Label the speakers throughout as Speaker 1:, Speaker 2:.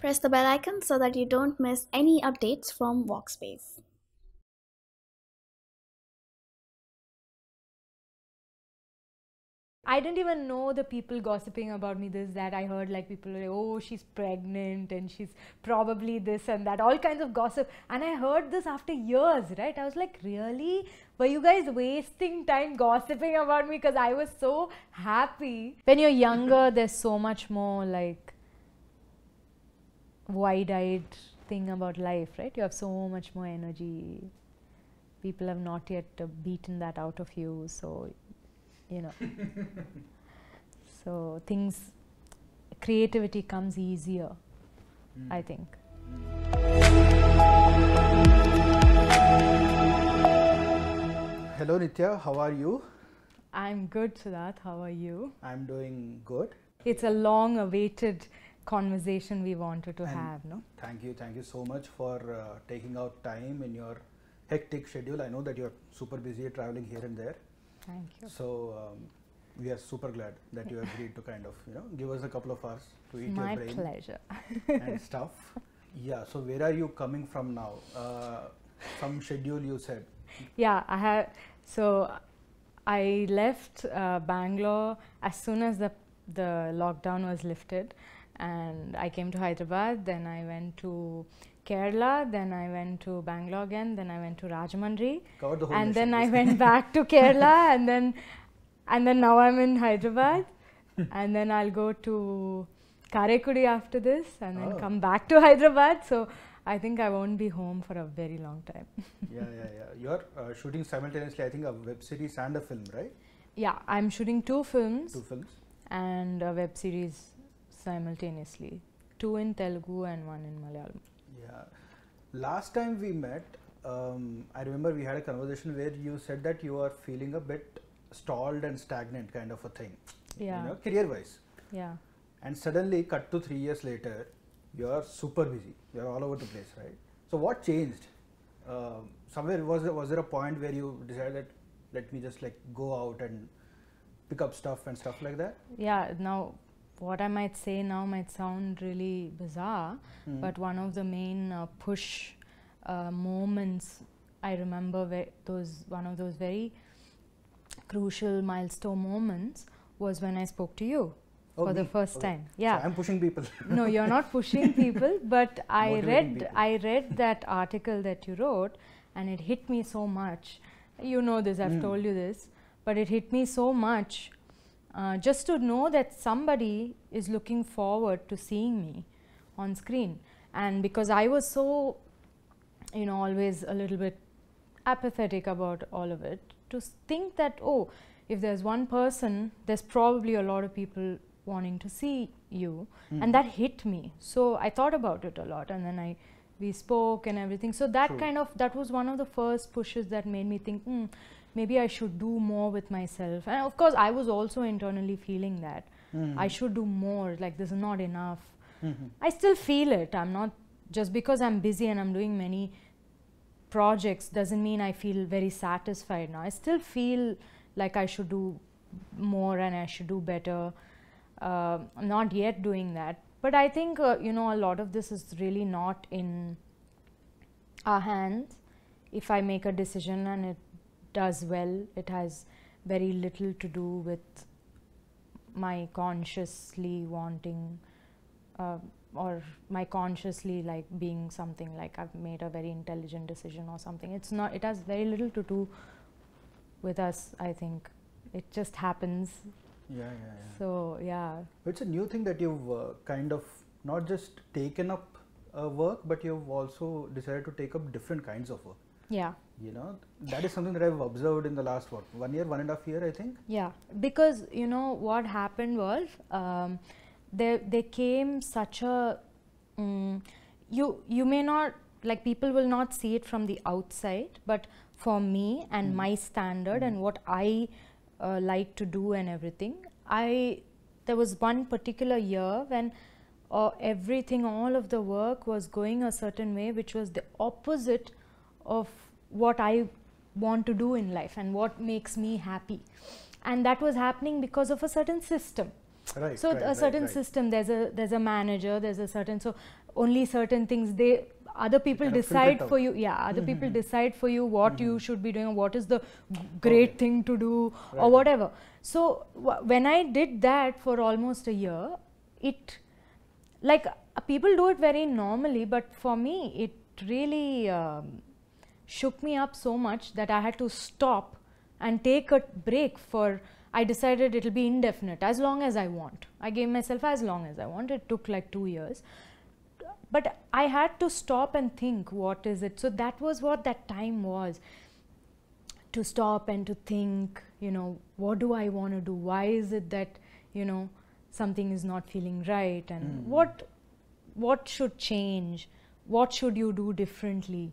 Speaker 1: Press the bell icon so that you don't miss any updates from Workspace. I didn't even know the people gossiping about me this that I heard like people like oh she's pregnant and she's probably this and that all kinds of gossip and I heard this after years right I was like really were you guys wasting time gossiping about me because I was so happy when you're younger there's so much more like wide-eyed thing about life, right? You have so much more energy. People have not yet uh, beaten that out of you, so you know. so things, creativity comes easier, mm. I think. Hmm.
Speaker 2: Hello Nitya, how are you?
Speaker 1: I'm good, Siddharth. How
Speaker 2: are you? I'm doing good.
Speaker 1: It's a long awaited conversation we wanted to and have. No.
Speaker 2: Thank you, thank you so much for uh, taking out time in your hectic schedule. I know that you're super busy traveling here and there. Thank you. So. Um, we are super glad that you agreed to kind of you know give us a couple of hours to eat My your brain pleasure. and stuff. Yeah. So where are you coming from now? Uh, some schedule you said.
Speaker 1: Yeah, I have. So I left uh, Bangalore as soon as the the lockdown was lifted, and I came to Hyderabad, then I went to Kerala, then I went to Bangalore again, then I went to Rajamundry, the and then I went back to Kerala, and then and then now I'm in Hyderabad, and then I'll go to Karekudi after this, and then oh. come back to Hyderabad. So I think I won't be home for a very long time. yeah, yeah,
Speaker 2: yeah. You're uh, shooting simultaneously, I think, a web series and a film, right?
Speaker 1: Yeah, I'm shooting two films. Two films. And a web series simultaneously, two in Telugu and one in Malayalam.
Speaker 2: Yeah. Last time we met, um, I remember we had a conversation where you said that you are feeling a bit stalled and stagnant kind of a thing. Yeah. You know, career wise. Yeah. And suddenly, cut to three years later, you are super busy. You are all over the place, right? So what changed? Um, somewhere was there, was there a point where you decided that let me just like go out and pick up stuff and stuff like that?
Speaker 1: Yeah. Now what I might say now might sound really bizarre, mm. but one of the main uh, push uh, moments I remember those one of those very crucial milestone moments was when I spoke to you oh, for me. the first okay. time.
Speaker 2: Yeah, so I'm pushing people. no, you're
Speaker 1: not pushing people, but I read people. I read that article that you wrote, and it hit me so much. You know this. I've mm. told you this, but it hit me so much uh, just to know that somebody is looking forward to seeing me on screen and because I was so you know always a little bit apathetic about all of it to think that oh if there's one person there's probably a lot of people wanting to see you mm. and that hit me so I thought about it a lot and then I we spoke and everything so that True. kind of that was one of the first pushes that made me think hmm, maybe I should do more with myself. And of course, I was also internally feeling that mm. I should do more, like, this is not enough. Mm-hmm. I still feel it. I'm not just because I'm busy and I'm doing many projects doesn't mean I feel very satisfied now. I still feel like I should do more and I should do better. Uh, I'm not yet doing that. But I think, uh, you know, a lot of this is really not in our hands. If I make a decision and it does well. It has very little to do with my consciously wanting uh, or my consciously like being something like I've made a very intelligent decision or something. It's not, it has very little to do with us, I think. It just happens.
Speaker 2: Yeah, yeah, yeah.
Speaker 1: So, yeah.
Speaker 2: It's a new thing that you've uh, kind of not just taken up uh, work, but you've also decided to take up different kinds of work. Yeah you know that is something that i've observed in the last what one year one and a half year i think
Speaker 1: yeah because you know what happened was um, there they came such a um, you you may not like people will not see it from the outside but for me and mm. my standard mm. and hmm. what i uh, like to do and everything i there was one particular year when uh, everything all of the work was going a certain way which was the opposite of what I want to do in life and what makes me happy. And that was happening because of a certain system.
Speaker 2: Right, so right, a certain right,
Speaker 1: system, there's a there's a manager, there's a certain so only certain things they other people decide for you yeah other mm -hmm. people mm-hmm. decide for you what mm -hmm. you mm-hmm. should be doing what is the great okay. thing to do right. or whatever so when i did that for almost a year it like uh, people do it very normally but for me it really um, shook me up so much that I had to stop and take a break for I decided it'll be indefinite as long as I want. I gave myself as long as I want. It took like 2 years. But I had to stop and think what is it? So that was what that time was to stop and to think, you know, what do I want to do? Why is it that, you know, something is not feeling right and mm. what what should change? What should you do differently?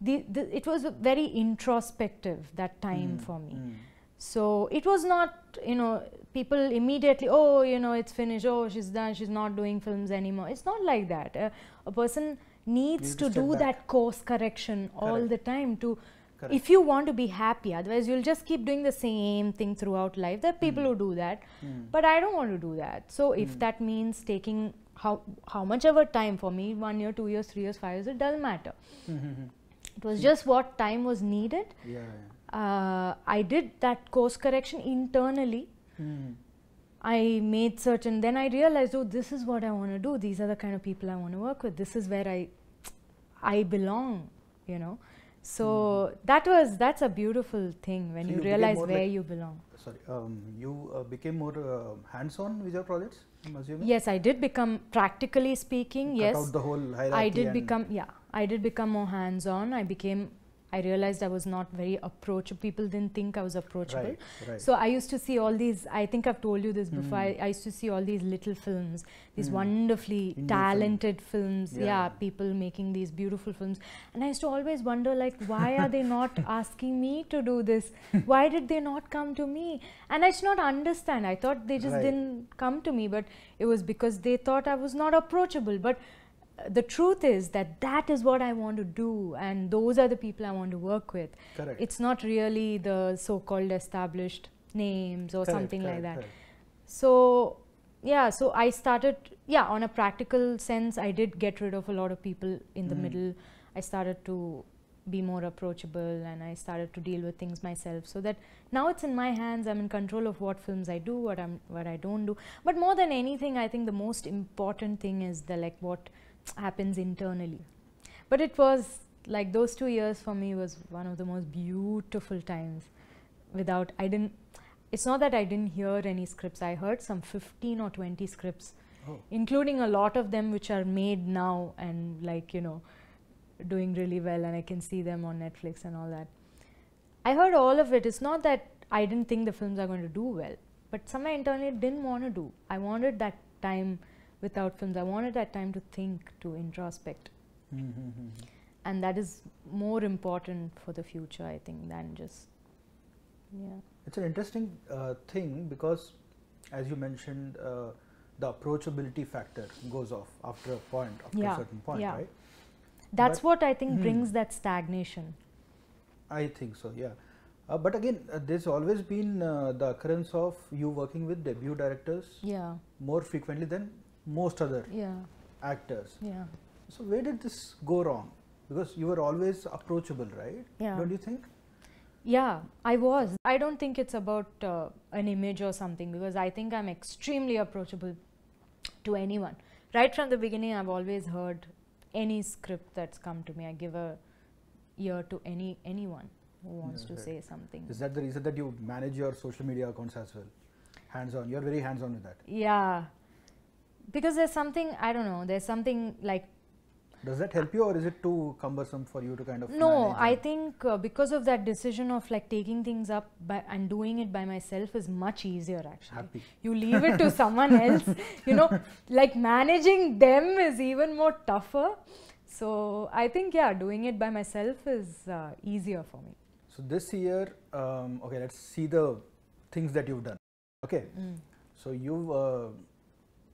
Speaker 1: the, the, it was very introspective that time mm. for me. Mm. So it was not, you know, people immediately, oh, you know, it's finished, oh, she's done, she's not doing films anymore. It's not like that. Uh, a person needs to, to do back. that course correction Correct. all the time to, Correct. if you want to be happy, otherwise you'll just keep doing the same thing throughout life. There are people mm. who do that, mm. but I don't want to do that. So if mm. that means taking how how much ever time for me one year two years three years five years it doesn't matter mm -hmm. It was just what time was needed. Yeah. Uh, I did that course correction internally. Hmm. I made certain, then I realized, oh, this is what I want to do. These are the kind of people I want to work with. This is where I, I belong, you know. So mm. that was, that's a beautiful thing when so you, you realize where like you belong.
Speaker 2: Sorry, um, you uh, became more uh, hands-on with your projects, I'm assuming? Yes,
Speaker 1: I did become, practically speaking, Cut yes. Out the whole
Speaker 2: hierarchy. I did become,
Speaker 1: yeah. I did become more hands-on. I became I realized I was not very approachable. People didn't think I was approachable. Right, right. So I used to see all these, I think I've told you this mm. before, hmm. I, I, used to see all these little films, these mm. wonderfully Indian talented film. films. Yeah. yeah. people making these beautiful films. And I used to always wonder like, why are they not asking me to do this? why did they not come to me? And I should not understand. I thought they just right. didn't come to me, but it was because they thought I was not approachable. But the truth is that that is what I want to do and those are the people I want to work with. Correct. It's not really the so-called established names or correct, something correct, like that. Correct. So yeah, so I started, yeah, on a practical sense, I did get rid of a lot of people in the hmm. middle. I started to be more approachable and I started to deal with things myself so that now it's in my hands I'm in control of what films I do what I'm what I don't do but more than anything I think the most important thing is the like what happens internally. But it was like those two years for me was one of the most beautiful times without, I didn't, it's not that I didn't hear any scripts, I heard some 15 or 20 scripts, oh. including a lot of them which are made now and like, you know, doing really well and I can see them on Netflix and all that. I heard all of it. It's not that I didn't think the films are going to do well, but somehow internally didn't want to do. I wanted that time without films. I wanted that time to think, to introspect. Mm -hmm. And that is more important for the future, I
Speaker 2: think, than just, yeah. It's an interesting uh, thing because, as you mentioned, uh, the approachability factor goes off after a point, after yeah. a certain point, yeah. right? That's but what I think mm brings
Speaker 1: that stagnation.
Speaker 2: I think so, yeah. Uh, but again, uh, there's always been uh, the occurrence of you working with debut directors yeah. more frequently than most other yeah. actors. Yeah. So where did this go wrong? Because you were always approachable, right? Yeah. Don't you think?
Speaker 1: Yeah, I was. I don't think it's about uh, an image or something because I think I'm extremely approachable to anyone. Right from the beginning, I've always heard any script that's come to me. I give a ear to any anyone who wants yeah, to right. say something. Is that the
Speaker 2: reason that you manage your social media accounts as well? Hands on. You're very hands on with that.
Speaker 1: Yeah because there's something I don't know. There's something like.
Speaker 2: Does that help you, or is it too cumbersome for you to kind of? No,
Speaker 1: I think uh, because of that decision of like taking things up by, and doing it by myself is much easier. Actually, Happy. you leave it to someone else. You know, like managing them is even more tougher. So I think yeah, doing it by myself is uh, easier for me.
Speaker 2: So this year, um, okay, let's see the things that you've done. Okay, mm. so you've. Uh,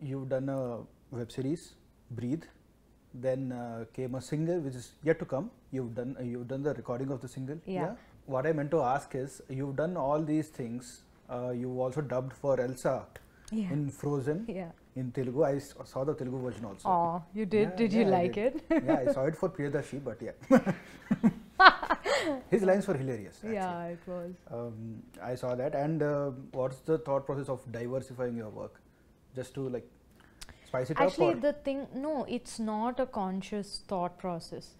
Speaker 2: you've done a web series, Breathe. Then uh, came a single, which is yet to come. You've done uh, you've done the recording of the single. Yeah. yeah. What I meant to ask is, you've done all these things. Uh, you also dubbed for Elsa yeah. in Frozen. Yeah. In Telugu, I saw the Telugu version also.
Speaker 1: Oh, you did? Yeah, did you like did. it? yeah, I saw
Speaker 2: it for Priyadarshi, but yeah. his lines were hilarious. Actually.
Speaker 1: Yeah, it was.
Speaker 2: Um, I saw that. And uh, what's the thought process of diversifying your work? just to like spice it Actually, up? Actually, the
Speaker 1: thing, no, it's not a conscious thought process.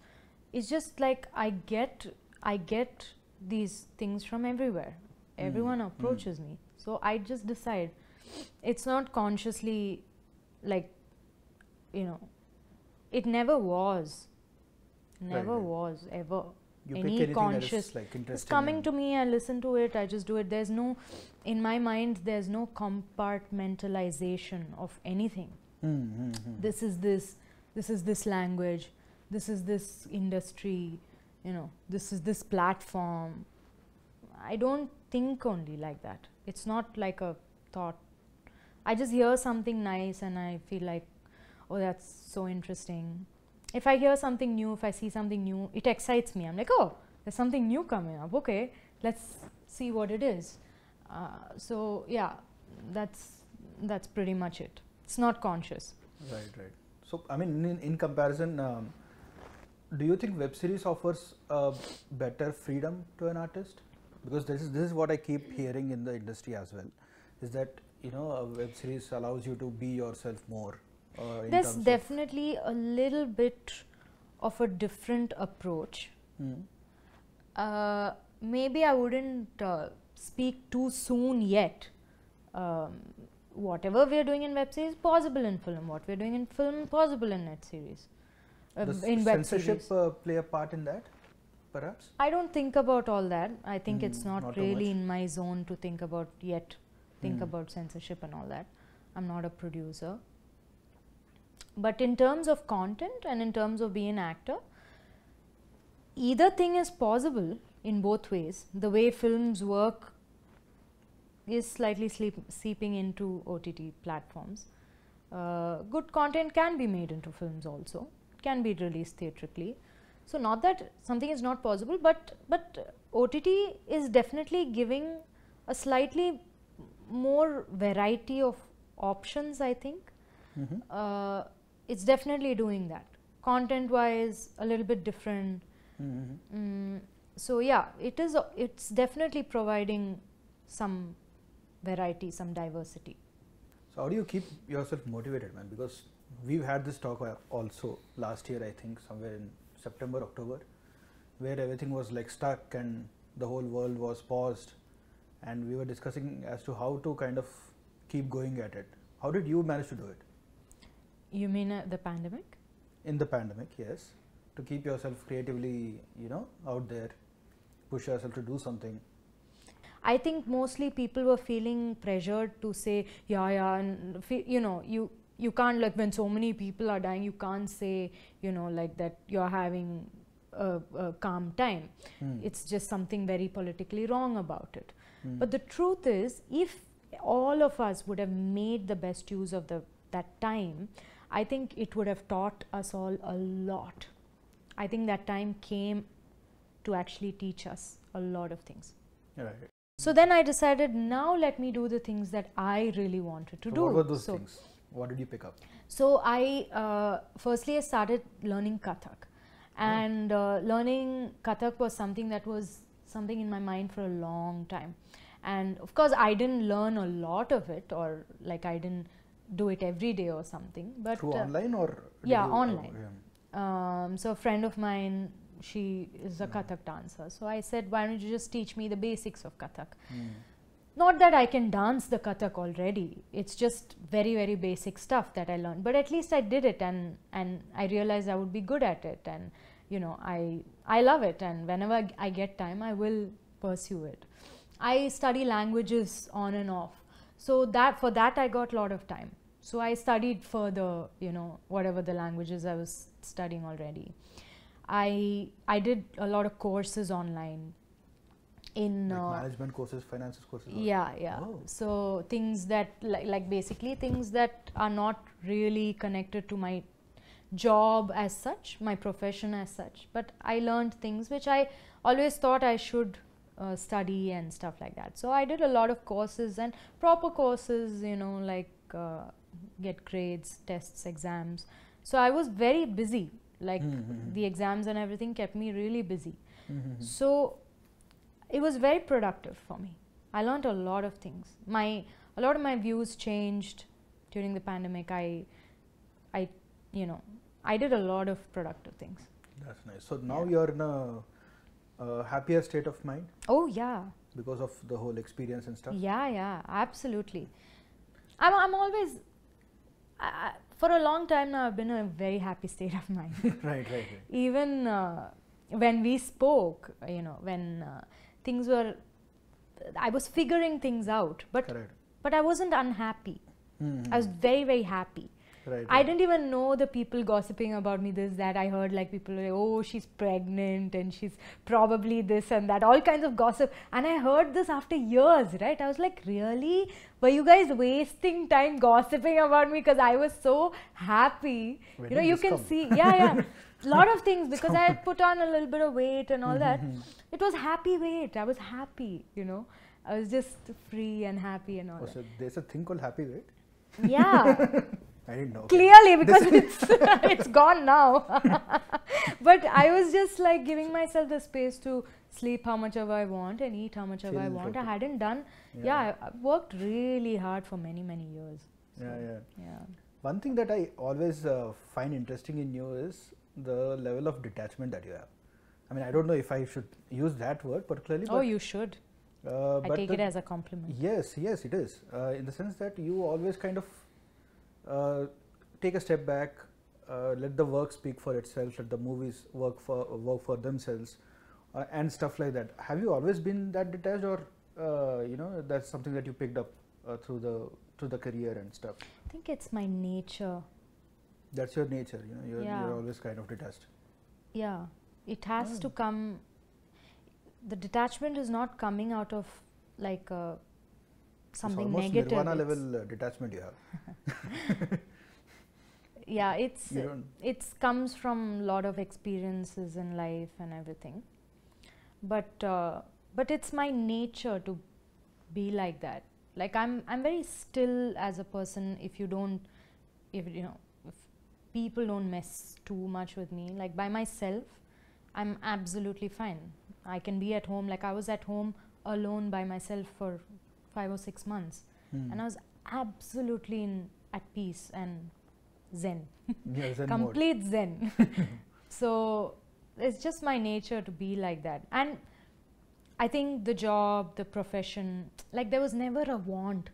Speaker 1: It's just like I get, I get these things from everywhere. Mm. Everyone hmm. approaches mm. me, so I just decide. It's not consciously, like, you know, it never was, never right. was ever you any conscious like
Speaker 2: it's coming
Speaker 1: to me i listen to it i just do it there's no in my mind there's no compartmentalization of anything mm -hmm. this is this this is this language this is this industry you know this is this platform i don't think only like that it's not like a thought i just hear something nice and i feel like oh that's so interesting if I hear something new, if I see something new, it excites me. I'm like, oh, there's something new coming up. Okay, let's see what it is. Uh, so yeah, that's that's pretty much it. It's not conscious.
Speaker 2: Right, right. So I mean, in, in comparison, um, do you think web series offers better freedom to an artist? Because this is this is what I keep hearing in the industry as well, is that you know a web series allows you to be yourself more uh, There's
Speaker 1: definitely a little bit of a different approach. Mm. Uh, maybe I wouldn't uh, speak too soon yet. Um, whatever we are doing in web series possible in film. What we are doing in film possible in net series.
Speaker 2: Um, in web censorship uh, play a part in that? Perhaps?
Speaker 1: I don't think about all that. I think mm, it's hmm, not, not really in my zone to think about yet, think mm. about censorship and all that. I'm not a producer. But in terms of content and in terms of being an actor, either thing is possible in both ways. The way films work is slightly sleep, seeping into OTT platforms. Uh, good content can be made into films also, can be released theatrically. So, not that something is not possible, but, but OTT is definitely giving a slightly more variety of options I think. Mm -hmm. uh, it's definitely doing that. Content wise, a little bit different. Mm-hmm. Mm, so yeah, it is. it's definitely providing some variety, some diversity.
Speaker 2: So how do you keep yourself motivated, man? Because we've had this talk also last year, I think, somewhere in September, October, where everything was like stuck and the whole world was paused, and we were discussing as to how to kind of keep going at it. How did you manage to do it?
Speaker 1: You mean uh, the pandemic?
Speaker 2: In the pandemic, yes. To keep yourself creatively, you know, out there, push yourself to do something.
Speaker 1: I think mostly people were feeling pressured to say, yeah, yeah, and you know, you you can't like when so many people are dying, you can't say, you know, like that you're having a, a calm time. Mm. It's just something very politically wrong about it. Mm. But the truth is, if all of us would have made the best use of the that time, I think it would have taught us all a lot. I think that time came to actually teach us a lot of things. Right. So then I decided now let me do the things that I really wanted to so do. What were those
Speaker 2: so, things? What did you pick up?
Speaker 1: So I uh, firstly I started learning Kathak, and uh, learning Kathak was something that was something in my mind for a long time, and of course I didn't learn a lot of it or like I didn't do it every day or something. But through uh, online
Speaker 2: or yeah, online.
Speaker 1: Um, so a friend of mine, she is a hmm. Kathak dancer. So I said, why don't you just teach me the basics of Kathak? Mm. Not that I can dance the Kathak already. It's just very very basic stuff that I learned. But at least I did it, and and I realized I would be good at it, and you know I I love it, and whenever I get time, I will pursue it. I study languages on and off. So that for that I got a lot of time. So I studied further, you know, whatever the languages I was studying already. I I did a lot of courses online in like uh,
Speaker 2: management courses, finances courses. Yeah, yeah.
Speaker 1: Oh. So things that like, like basically things that are not really connected to my job as such, my profession as such, but I learned things which I always thought I should uh, study and stuff like that. So I did a lot of courses and proper courses, you know, like uh, get grades, tests, exams. So I was very busy. Like mm-hmm. the exams and everything kept me really busy. Mm-hmm. So it was very productive for me. I learned a lot of things. My a lot of my views changed during the pandemic. I I you know I did a lot of productive things.
Speaker 2: That's nice. So now yeah. you're in a, a happier state of mind. Oh yeah. Because of the whole experience and stuff.
Speaker 1: Yeah, yeah, absolutely. I'm I'm always I, for a long time now, I've been in a very happy state of mind. right, right, right. Even uh, when we spoke, you know, when uh, things were, I was figuring things out, but Correct. but I wasn't unhappy. Mm -hmm. I was hmm. very, very happy. Right, I didn't even know the people gossiping about me this that I heard like people like oh she's pregnant and she's probably this and that all kinds of gossip and I heard this after years right I was like really were you guys wasting time gossiping about me because I was so happy you know you can come? see yeah yeah lot of things because I had put on a little bit of weight and all that mm-hmm. it was happy weight I was happy you know I was just free and happy and all oh, that.
Speaker 2: so there's a thing called happy weight
Speaker 1: yeah
Speaker 2: I didn't know. Clearly, because
Speaker 1: it's it's gone now. but I was just like giving myself the space to sleep how much ever I want and eat how much ever I want. I hadn't done. Yeah. yeah, I worked really hard for many many years. So, yeah, yeah,
Speaker 2: yeah. One thing that I always uh, find interesting in you is the level of detachment that you have. I mean, I don't know if I should use that word particularly. Oh, you should. Uh, I take it as a compliment. Yes, yes, it is. Uh, in the sense that you always kind of uh, take a step back, uh, let the work speak for itself, let the movies work for work for themselves, uh, and stuff like that. Have you always been that detached, or uh, you know that's something that you picked up uh, through the through the career and stuff?
Speaker 1: I think it's my nature.
Speaker 2: That's your nature, you know. You're, yeah. you're always kind of detached.
Speaker 1: Yeah, it has oh. to come. The detachment is not coming out of like a something it's almost negative. Nirvana level
Speaker 2: uh, detachment you have.
Speaker 1: yeah, it's it comes from lot of experiences in life and everything, but uh, but it's my nature to be like that. Like I'm I'm very still as a person. If you don't, if you know, if people don't mess too much with me, like by myself, I'm absolutely fine. I can be at home. Like I was at home alone by myself for five or six months, hmm. and I was absolutely in at peace and zen, yeah, zen complete zen. so it's just my nature to be like that, and I think the job, the profession, like there was never a want,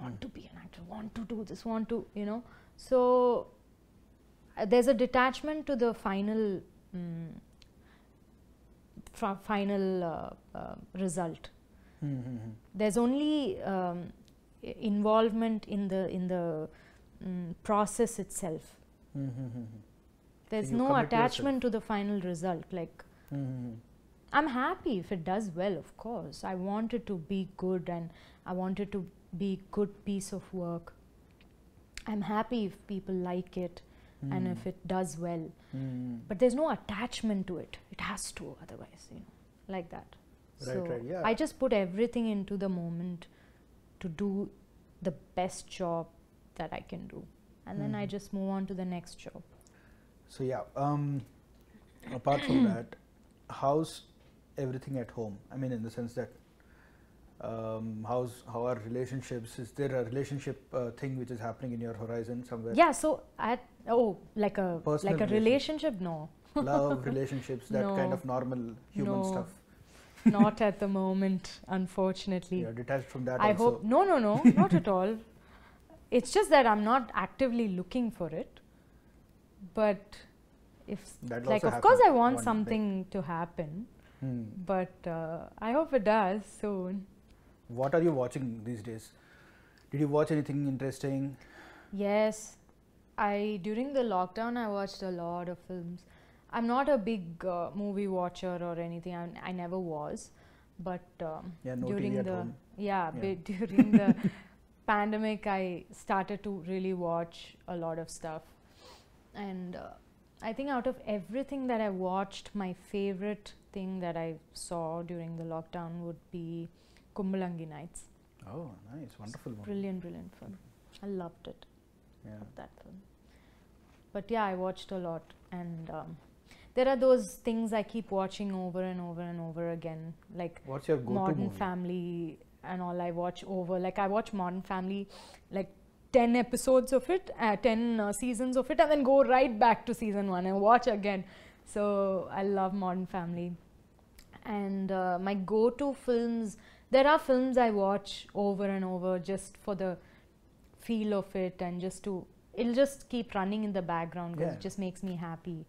Speaker 1: want hmm. to be an actor, want to do this, want to, you know. So uh, there's a detachment to the final, um, final uh, uh, result Mm -hmm. There's only um, involvement in the in the um, process itself.
Speaker 2: Mm -hmm. There's so no attachment
Speaker 1: to, to the final result. Like mm -hmm. I'm happy if it does well, of course. I want it to be good, and I want it to be good piece of work. I'm happy if people like it and if mm. it does well. Mm. But there's no attachment to it. It has to, otherwise, you know, like that. Right, so right, yeah. I just put everything into the moment to do the best job that I can do. And mm. then I mm-hmm. just move on to the next job.
Speaker 2: So yeah, um, apart from that, how's everything at home? I mean, in the sense that um, how's how are relationships? Is there a relationship uh, thing which is happening in your horizon somewhere? Yeah.
Speaker 1: So at oh, like a Personal like a relationship? relationship? No. Love relationships, that no. kind of normal human no. stuff. not at the moment, unfortunately. You're detached from that. I also. hope no, no, no, not at all. It's just that I'm not actively looking for it, but if that like of course I want something to happen, hmm. but uh, I hope it does soon.
Speaker 2: What are you watching these days? Did you watch anything interesting?
Speaker 1: Yes, I during the lockdown I watched a lot of films. I'm not a big uh, movie watcher or anything. I, I never was, but um, yeah, no during the yeah, yeah. during the pandemic, I started to really watch a lot of stuff, and uh, I think out of everything that I watched, my favorite thing that I saw during the lockdown would be Kumbalangi Nights.
Speaker 2: Oh, nice, wonderful one.
Speaker 1: Brilliant, brilliant film. I loved it. Yeah. Loved that film. But yeah, I watched a lot and. Um, there are those things I keep watching over and over and over again. Like what's your go-to Modern movie? Family and all I watch over. Like I watch Modern Family, like. 10 episodes of it, uh, 10 uh, seasons of it, and then go right back to season one and watch again. So I love Modern Family. And uh, my go to films, there are films I watch over and over just for the feel of it and just to, it'll just keep running in the background because yeah. it just makes me happy.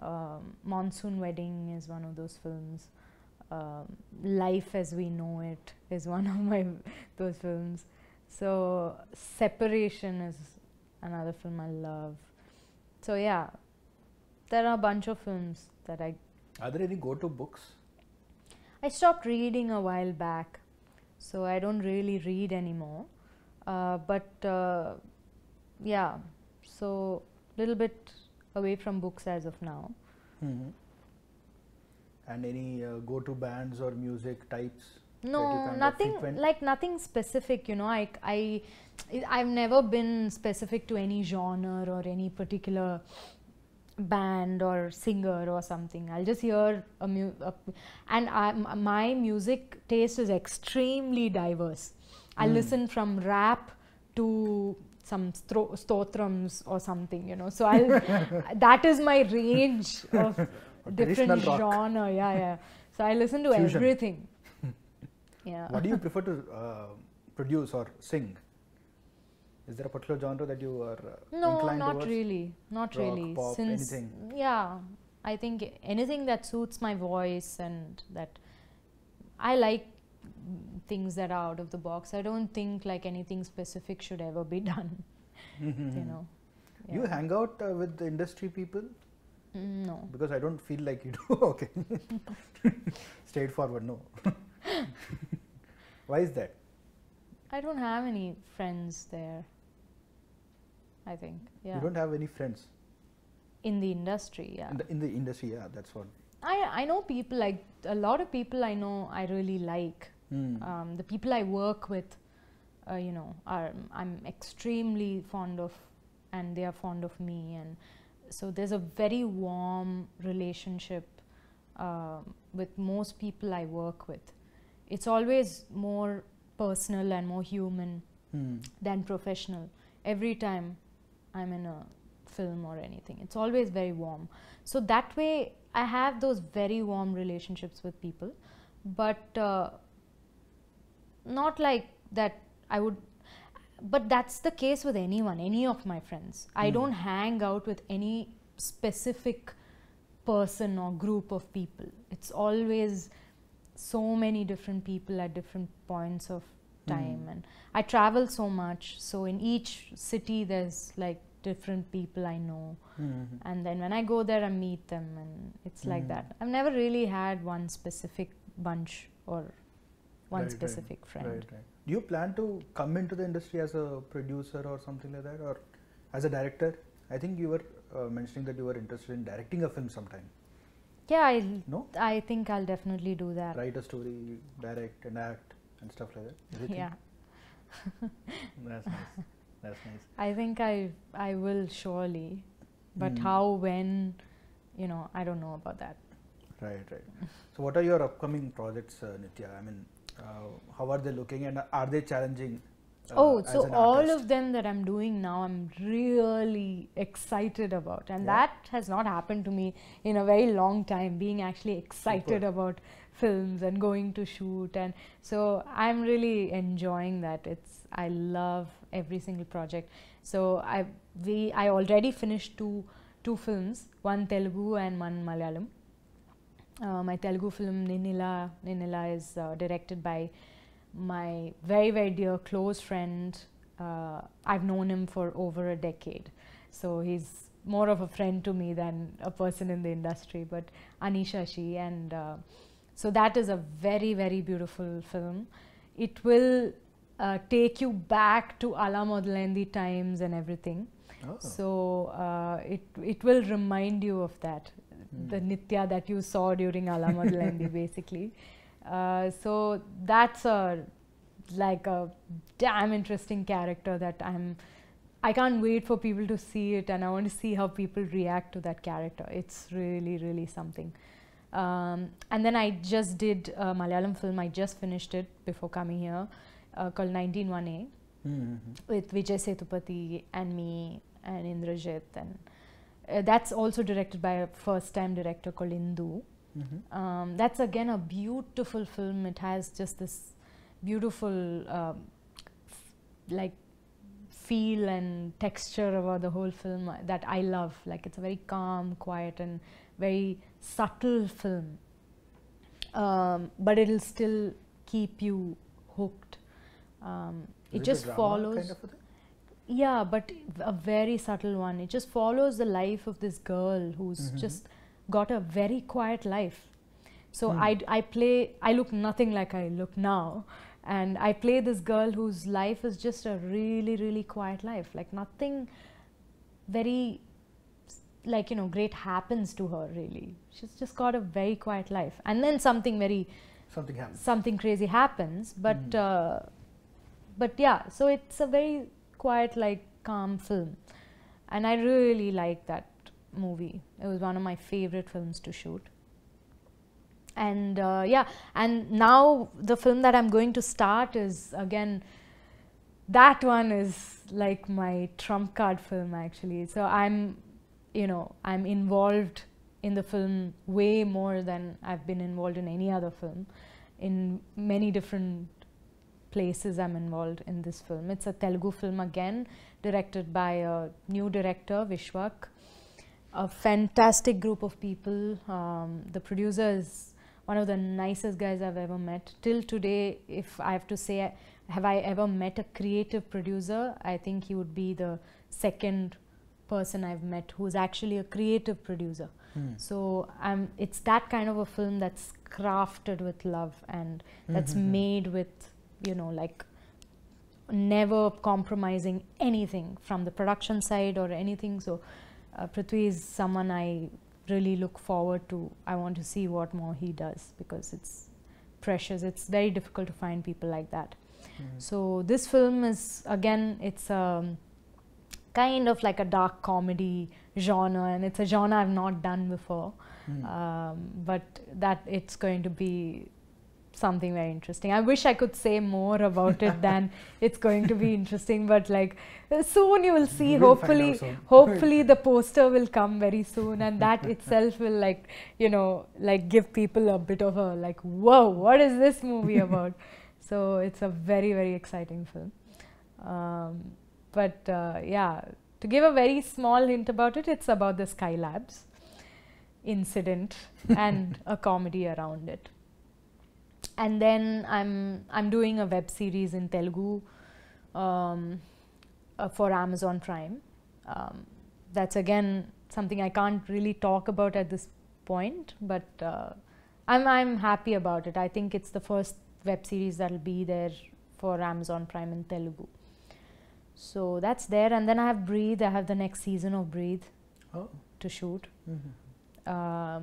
Speaker 1: Um, Monsoon Wedding is one of those films. Um, Life as We Know It is one of my those films. So Separation is another film I love. So yeah, there are a bunch of films that I.
Speaker 2: Are there any go-to books?
Speaker 1: I stopped reading a while back, so I don't really read anymore. Uh, but uh, yeah, so little bit away from books as of now.
Speaker 2: Mm-hmm. And any uh, go-to bands or music types? No, nothing like
Speaker 1: nothing specific. You know, I I I've never been specific to any genre or any particular band or singer or something i'll just hear a mu- a, and I, my music taste is extremely diverse i mm. listen from rap to some stro- stotrams or something, you know. So I'll that is my range of different genre. Yeah, yeah. So I listen to Fusion. everything. yeah. What do you
Speaker 2: prefer to uh, produce or sing? Is there a particular genre that you are uh, no, not towards?
Speaker 1: really, not Rock, really. Pop, Since anything? yeah, I think anything that suits my voice and that I like things that are out of the box. I don't think like anything specific should ever be done.
Speaker 2: you mm-hmm. know. Yeah. You hang out uh, with industry people? Mm, no. Because I don't feel like you do. okay. Straightforward, no. Why is that?
Speaker 1: I don't have any friends there. I think. Yeah. You don't
Speaker 2: have any friends.
Speaker 1: In the industry, yeah.
Speaker 2: In the, in the industry, yeah. That's what.
Speaker 1: I I know people like a lot of people I know I really like Mm. Um, the people I work with, uh, you know, are I'm extremely fond of, and they are fond of me, and so there's a very warm relationship uh, with most people I work with. It's always more personal and more human mm. than professional. Every time I'm in a film or anything, it's always very warm. So that way, I have those very warm relationships with people, but uh, not like that I would but that's the case with anyone any of my friends mm. I hmm. don't hang out with any specific person or group of people it's always so many different people at different points of hmm. time mm. and I travel so much so in each city there's like different people I know mm-hmm. and then when I go there I meet them and it's mm. like hmm. that I've never really had one specific bunch or one right, specific right. friend. Right, right.
Speaker 2: Do you plan to come into the industry as a producer or something like that, or as a director? I think you were uh, mentioning that you were interested in directing a film sometime.
Speaker 1: Yeah, I no? I think I'll definitely do that.
Speaker 2: Write a story, direct and act and stuff like that. Everything. Yeah. That's nice. That's nice.
Speaker 1: I think I I will surely, but mm. how when, you know, I don't know about that.
Speaker 2: Right, right. so, what are your upcoming projects, uh, Nitya? I mean, uh, how are they looking and are they challenging uh, oh so all
Speaker 1: of them that i'm doing now i'm really excited about and yeah. that has not happened to me in a very long time being actually excited Super. about films and going to shoot and so i'm really enjoying that it's i love every single project so i we i already finished two two films one telugu and one malayalam uh, my Telugu film Ninila, Ninila is uh, directed by my very, very dear close friend. Uh, I've known him for over a decade. So he's more of a friend to me than a person in the industry, but Anisha Shi. And uh, so that is a very, very beautiful film. It will uh, take you back to Ala times and everything. Oh. So uh, it, it will remind you of that the nitya that you saw during Alamad Lendi basically. Uh, so that's a like a damn interesting character that I'm I can't wait for people to see it and I want to see how people react to that character. It's really, really something. Um, and then I just did a Malayalam film. I just finished it before coming here uh, called 191A mm -hmm. with Vijay Sethupathi and me and Indrajit and uh, that's also directed by a first time director called Indu. Mm-hmm. Um, that's again a beautiful film. It has just this beautiful, um, f- like, feel and texture about the whole film uh, that I love. Like, it's a very calm, quiet, and very subtle film. Um, but it'll still keep you hooked. Um, it just follows. Kind of yeah but a very subtle one it just follows the life of this girl who's mm -hmm. just got a very quiet life so hmm. I, I play i look nothing like i look now and i play this girl whose life is just a really really quiet life like nothing very like you know great happens to her really she's just got a very quiet life and then something very
Speaker 2: something happens something
Speaker 1: crazy happens but mm. uh, but yeah so it's a very quite like calm film. And I really liked that movie. It was one of my favorite films to shoot. And uh, yeah, and now the film that I'm going to start is again, that one is like my trump card film actually. So I'm, you know, I'm involved in the film way more than I've been involved in any other film in many different places I'm involved in this film. It's a Telugu film again, directed by a new director, Vishwak. A fantastic group of people. Um, the producer is one of the nicest guys I've ever met. Till today, if I have to say, have I ever met a creative producer, I think he would be the second person I've met who's actually a creative producer. Mm. So um, it's that kind of a film that's crafted with love and that's mm -hmm. made with you know like never compromising anything from the production side or anything so uh, Prithvi is someone I really look forward to I want to see what more he does because it's precious it's very difficult to find people like that mm. so this film is again it's a um, kind of like a dark comedy genre and it's a genre I've not done before mm. um, but that it's going to be something very interesting. I wish I could say more about it than it's going to be interesting, but like uh, soon you will see. hopefully, hopefully the poster will come very soon, and that itself will like you know like give people a bit of a like whoa, what is this movie about? so it's a very very exciting film. Um, but uh, yeah, to give a very small hint about it, it's about the Skylabs incident and a comedy around it and then I'm I'm doing a web series in Telugu um, uh, for Amazon Prime. Um, that's again something I can't really talk about at this point, but uh, I'm I'm happy about it. I think it's the first web series that'll be there for Amazon Prime in Telugu. So that's there, and then I have Breathe. I have the next season of Breathe oh. to shoot. Mm -hmm. um,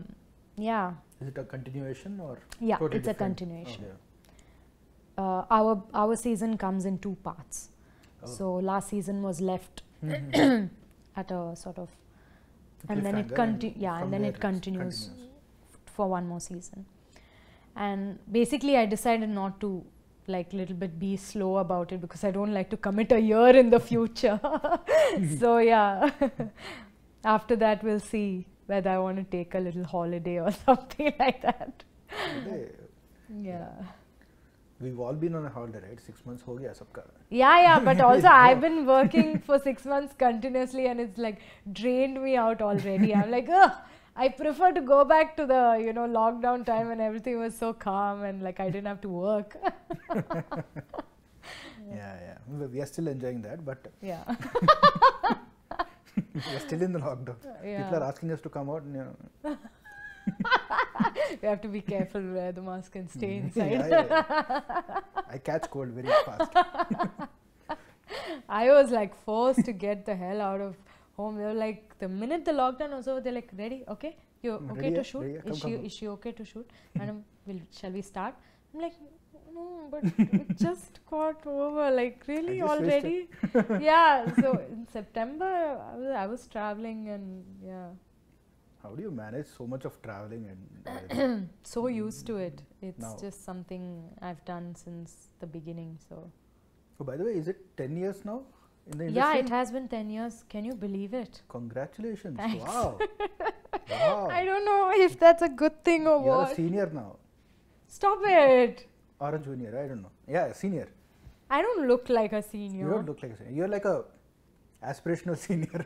Speaker 1: yeah.
Speaker 2: Is it a continuation or? Yeah, totally it's different? a continuation. Okay.
Speaker 1: Uh, our our season comes in two parts. Oh. So last season was left mm-hmm. at a sort of, and then it continue. Yeah, and then it continues, continues, for one more season. And basically, I decided not to like little bit be slow about it because I don't like to commit a year in the future. so yeah, after that we'll see whether I want to take a little holiday or something like that. yeah.
Speaker 2: We've all been on a holiday, right? Six months ho gaya sabka. Yeah, yeah, but also I've
Speaker 1: been working for six months continuously and it's like drained me out already. I'm like, ugh, I prefer to go back to the, you know, lockdown time when everything was so calm and like I didn't have to work.
Speaker 2: yeah, yeah. We are still enjoying that, but.
Speaker 1: Yeah.
Speaker 2: We're still in the lockdown. Yeah. People are asking us to come out. And, you
Speaker 1: know. have to be careful, wear the mask and stay mm-hmm. inside. Yeah, yeah.
Speaker 2: I catch cold very fast.
Speaker 1: I was like forced to get the hell out of home. They were like, the minute the lockdown was over, they're like, ready? Okay, you're okay ready to shoot? Ready, come, is, she, come. is she okay to shoot? Madam, will, shall we start? I'm like, no, but just got over. Like really already? yeah. So in September, I was, I was traveling and yeah.
Speaker 2: How do you manage so much of traveling and
Speaker 1: so used to it? It's now. just something I've done since the beginning. So.
Speaker 2: Oh, by the way, is it ten years now? In the industry? Yeah, it has
Speaker 1: been ten years. Can you believe it?
Speaker 2: Congratulations! Thanks. Wow.
Speaker 1: wow. I don't know if that's a good thing or You're what. You're a senior now. Stop it
Speaker 2: or a junior. I don't know. Yeah, senior.
Speaker 1: I don't look like a senior. You don't
Speaker 2: look like a senior. You're like a aspirational senior.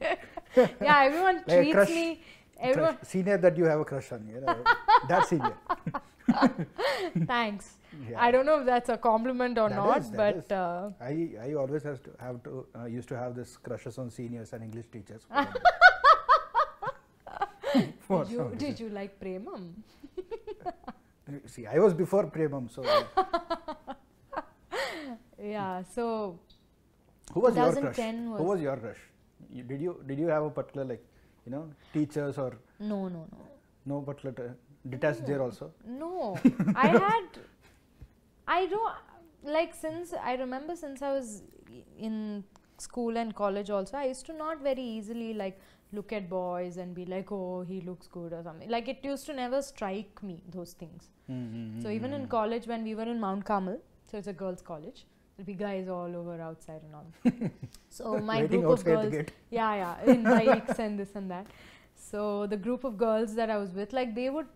Speaker 1: yeah, everyone like treats crush, me. Everyone crush.
Speaker 2: senior that you have a crush on. Yeah, that senior.
Speaker 1: Thanks. Yeah. I don't know if that's a compliment or that not, is, but uh,
Speaker 2: I I always have to have to uh, used to have this crushes on seniors and English teachers. did, you, did
Speaker 1: you like Premam?
Speaker 2: See, I was before Premam, so.
Speaker 1: yeah, so. Who was your crush? Was Who was
Speaker 2: your crush? You, did you did you have a particular like, you know, teachers or? No, no, no. No particular detached no. there also. No, I had.
Speaker 1: I don't like since I remember since I was in school and college also I used to not very easily like look at boys and be like, oh, he looks good or something. Like it used to never strike me those things. Mm-hmm. So even in mm-hmm. college, when we were in Mount Carmel, so it's a girls' college. There'll be guys all over outside and all. so my Waiting group of girls, yeah, yeah, in bikes and this and that. So the group of girls that I was with, like they would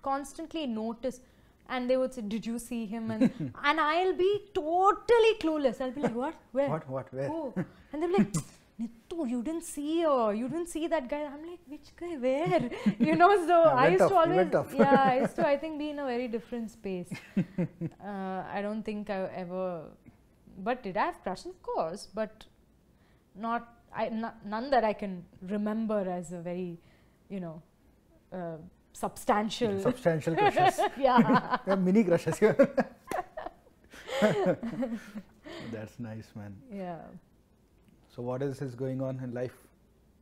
Speaker 1: constantly notice and they would say, "Did you see him?" and and I'll be totally clueless. I'll be like, "What? Where? What? What? Where?" Oh. And they'll be like. Nitu, you didn't see uh, you didn't see that guy. I'm like, which guy? Where? you know, so I used off, to always yeah, I used to I think be in a very different space. uh, I don't think I ever, but did I have crushes? Of course, but not none that I can remember as a very, you know. Uh, substantial substantial crushes yeah
Speaker 2: mini crushes that's nice man yeah so what else is going on in life?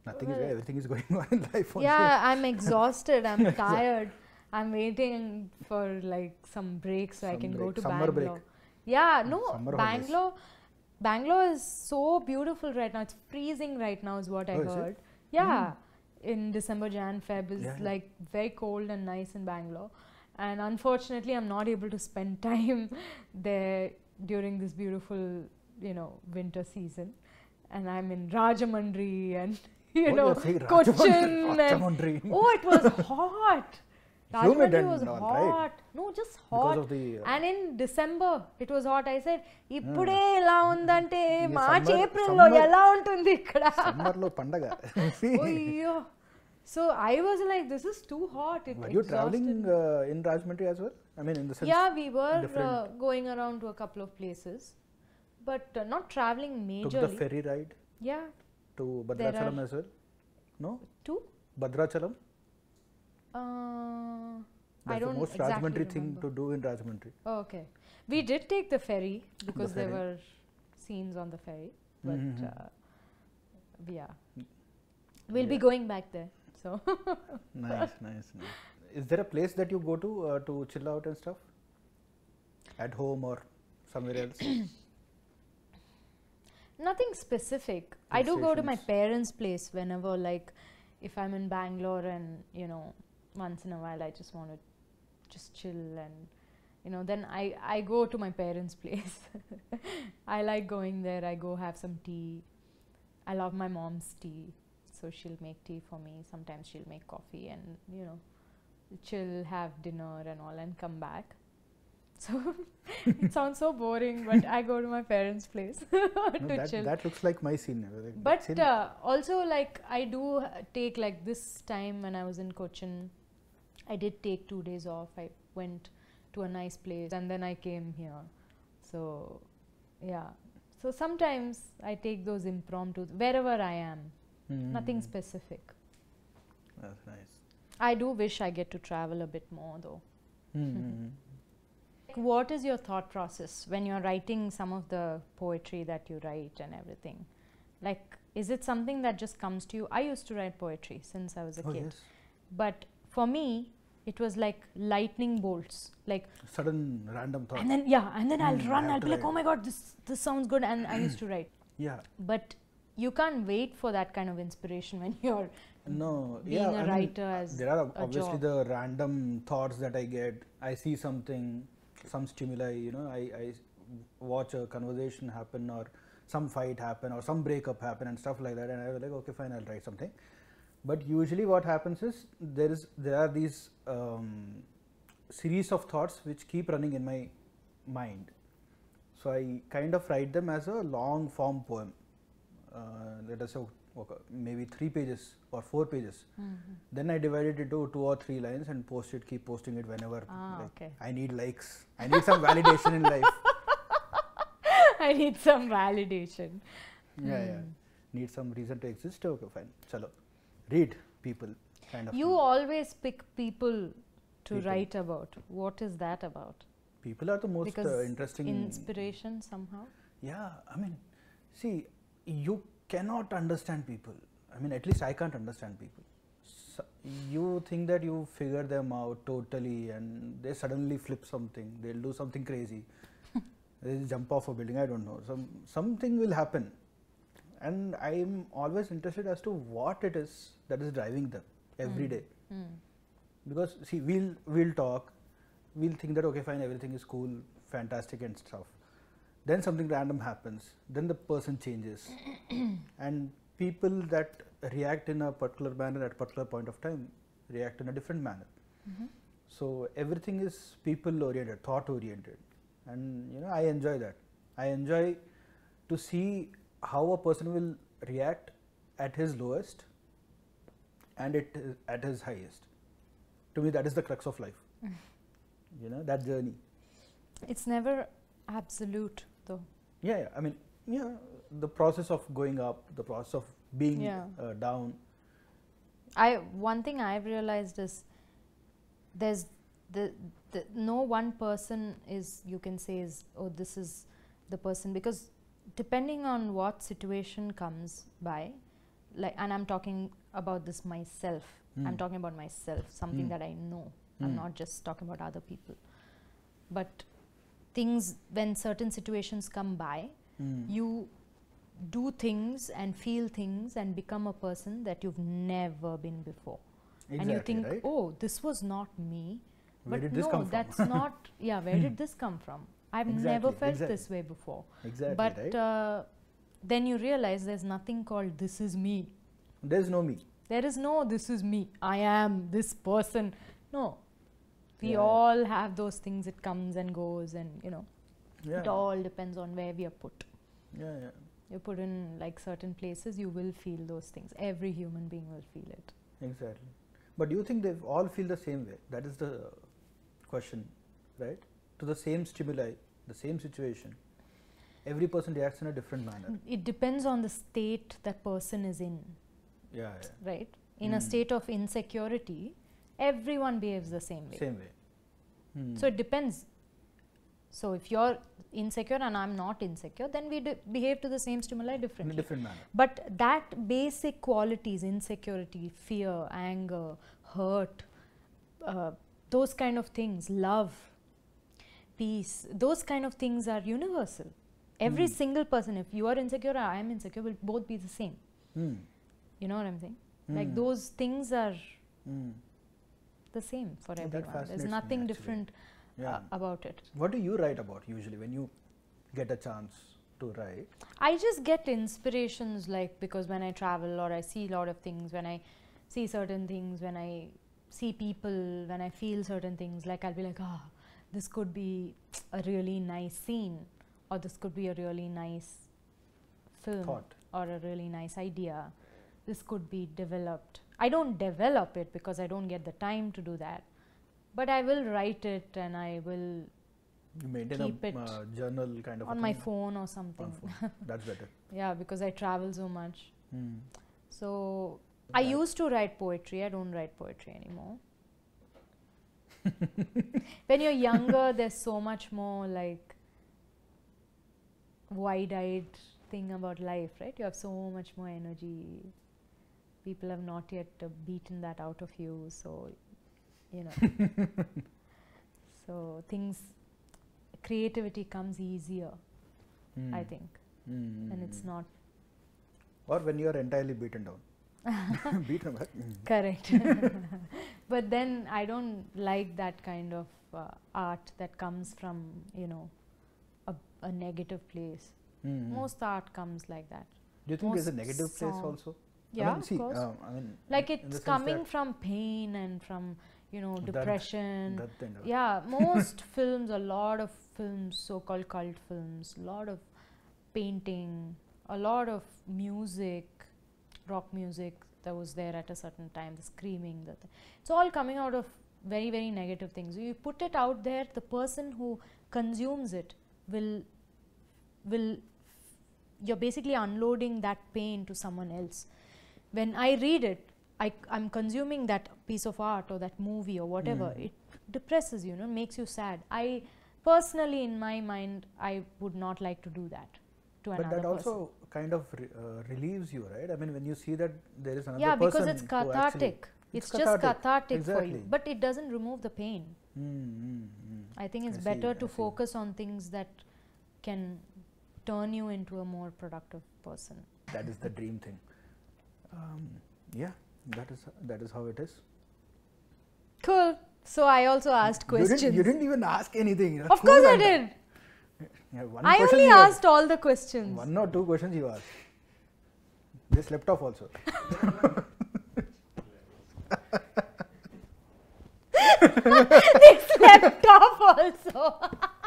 Speaker 2: Nothing well, is everything is going on in life. Also. Yeah, I'm
Speaker 1: exhausted. I'm tired. I'm waiting for like some break so some I can break. go to Summer Bangalore. Break. Yeah, no, Summer Bangalore. Holidays. Bangalore is so beautiful right now. It's freezing right now, is what I oh, heard. Yeah, mm. in December, Jan, Feb is yeah, yeah. like very cold and nice in Bangalore. And unfortunately, I'm not able to spend time there during this beautiful, you know, winter season and I'm in Rajamundry and you oh, know Cochin and oh it was hot. Rajamundry was all, hot. Right? No, just hot. The, uh, and in December it was hot. I said, hmm. ఇప్పుడే ఇలా March, April lo ఎలా ఉంటుంది ఇక్కడ
Speaker 2: సమ్మర్లో పండగ
Speaker 1: So I was like, this is too hot. It were you traveling
Speaker 2: uh, in Rajamundry as well? I mean, in the sense. Yeah, we were uh,
Speaker 1: going around to a couple of places but uh, not traveling majorly. Took the ferry
Speaker 2: ride? Yeah. To Badrachalam as well? No? To? Badrachalam?
Speaker 1: Uh, That's I don't the most exactly Rajmundry thing to do in Rajmundry. Oh, okay. We did take the ferry because the ferry. there were scenes on the ferry. Mm-hmm, but mm-hmm. Uh,
Speaker 2: mm -hmm. uh, yeah. We'll yeah. be
Speaker 1: going back there. So
Speaker 2: nice, nice, nice. Is there a place that you go to uh, to chill out and stuff? At home or somewhere else?
Speaker 1: Nothing specific. I do go to my parents' place whenever, like, if I'm in Bangalore and, you know, once in a while I just want to just chill and, you know, then I, I go to my parents' place. I like going there. I go have some tea. I love my mom's tea. So she'll make tea for me. Sometimes she'll make coffee and, you know, chill, have dinner and all, and come back. So it sounds so boring, but I go to my parents' place to no, that, chill. That looks
Speaker 2: like my scene. but uh,
Speaker 1: also, like I do take like this time when I was in Cochin, I did take two days off. I went to a nice place, and then I came here. So yeah, so sometimes I take those impromptu wherever I am, mm. nothing specific. That's nice. I do wish I get to travel a bit more though. Mm -hmm. What is your thought process when you're writing some of the poetry that you write and everything? Like, is it something that just comes to you? I used to write poetry since I was a oh kid. Yes. But for me, it was like lightning bolts, like
Speaker 2: sudden random thought. And then yeah, and then mm, I'll hmm, run. I'll be like, oh my god,
Speaker 1: this this sounds good, and I used to write. Yeah. But you can't wait for that kind of inspiration when you're
Speaker 2: no being yeah, a I writer mean, as there are obviously the random thoughts that I get. I see something some stimuli you know I, I watch a conversation happen or some fight happen or some breakup happen and stuff like that and i was like okay fine i'll write something but usually what happens is there is there are these um, series of thoughts which keep running in my mind so i kind of write them as a long form poem uh, let us say maybe three pages or four pages. Mm -hmm. Then I divided it into two or three lines and post it, keep posting it whenever. Ah, like, okay. I need likes. I need some validation in life.
Speaker 1: I need some validation. Yeah,
Speaker 2: mm. yeah. Hmm. Need some reason to exist. Okay, fine. Chalo. Read people. Kind of. You
Speaker 1: thing. always pick people to people. write about. What is that about?
Speaker 2: People are the most uh, interesting.
Speaker 1: Inspiration somehow.
Speaker 2: Yeah, I mean, see, you cannot understand people. I mean, at least I can't understand people. So you think that you figure them out totally, and they suddenly flip something. They'll do something crazy. they'll jump off a building. I don't know. Some something will happen, and I'm always interested as to what it is that is driving them every mm. day. Mm. Because see, we'll we'll talk, we'll think that okay, fine, everything is cool, fantastic, and stuff then something random happens then the person changes and people that react in a particular manner at a particular point of time react in a different manner mm-hmm. so everything is people oriented thought oriented and you know i enjoy that i enjoy to see how a person will react at his lowest and it at his highest to me that is the crux of life mm. you know that journey
Speaker 1: it's never absolute though.
Speaker 2: Yeah, yeah. I mean, yeah, the process of going up, the process of being yeah. uh, down.
Speaker 1: I one thing I've realized is there's the, the no one person is you can say is oh this is the person because depending on what situation comes by like and i'm talking about this myself mm. i'm hmm. talking about myself something mm. that i know mm. i'm hmm. not just talking about other people but things when certain situations come by mm. you do things and feel things and become a person that you've never been before exactly, and you think right? oh this was not me
Speaker 2: where but no that's not yeah where did hmm.
Speaker 1: this come from i've exactly, never felt exactly. this way before exactly but right? uh, then you realize there's nothing called this is me there's no me there is no this is me i am this person no we yeah. all have those things it comes and goes and you know yeah. it all depends on where we are put yeah yeah you put in like certain places you will feel those things every human being will feel it
Speaker 2: exactly but do you think they all feel the same way that is the question right to the same stimuli the same situation every person reacts in a different manner mm,
Speaker 1: it depends on the state that person is in yeah, yeah. right in mm. a hmm. state of insecurity everyone behaves the same way. Same
Speaker 2: way. Hmm. So it
Speaker 1: depends. So if you're insecure and I'm not insecure, then we behave to the same stimuli differently. different manner. But that basic qualities, insecurity, fear, anger, hurt, uh, those kind of things, love, peace, those kind of things are universal. Every hmm. single person, if you are insecure or I am insecure, will both be the same. Hmm. You know what I'm saying? Like hmm. those things are hmm the same for everyone. There's nothing different
Speaker 2: yeah. about it. What do you write about usually when you get a chance to write?
Speaker 1: I just get inspirations like because when I travel or I see a lot of things, when I see certain things, when I see people, when I feel certain things, like I'll be like, ah, oh, this could be a really nice scene or this could be a really nice film Thought. or a really nice idea. This could be developed I don't develop it because I don't get the time to do that. But I will write it and I will
Speaker 2: you maintain keep a it uh, journal kind of on my phone
Speaker 1: or something. Phone. That's better. yeah, because I travel so much. Hmm. So I used to write poetry. I don't write poetry anymore. when you're younger, there's so much more like wide-eyed thing about life, right? You have so much more energy people have not yet uh, beaten that out of you so you know so things creativity comes easier mm. i think mm. and it's not
Speaker 2: or when you are entirely beaten down beaten up. Hmm. correct
Speaker 1: but then i don't like that kind of uh, art that comes from you know a, a negative place mm. most art comes like that do you think Most there's a negative place also yeah I mean, see, of course. Um, I mean, like it's coming from pain and from you know depression that, that yeah most films a lot of films so-called cult films a lot of painting a lot of music rock music that was there at a certain time the screaming that it's all coming out of very very negative things you put it out there the person who consumes it will will you're basically unloading that pain to someone else when I read it, I, am consuming that piece of art or that movie or whatever, mm. it depresses you know, makes you sad. I personally in my mind, I would not like to do that to but another person. But that also
Speaker 2: kind of re uh, relieves you, right? I mean, when you see that there is another yeah, person. Yeah, because it's cathartic. It's, it's just cathartic exactly. for you,
Speaker 1: but it doesn't remove the pain.
Speaker 2: Mm, mm, I think it's I better see, to
Speaker 1: I focus see. on things that can turn you into a more productive person.
Speaker 2: That is the dream thing um, yeah, that is that is how it is.
Speaker 1: Cool. So I also asked questions. You didn't, you didn't
Speaker 2: even ask anything. of cool course I did. Yeah, I only asked
Speaker 1: all the questions.
Speaker 2: One or two questions you asked. They slept off also.
Speaker 1: they slept off also.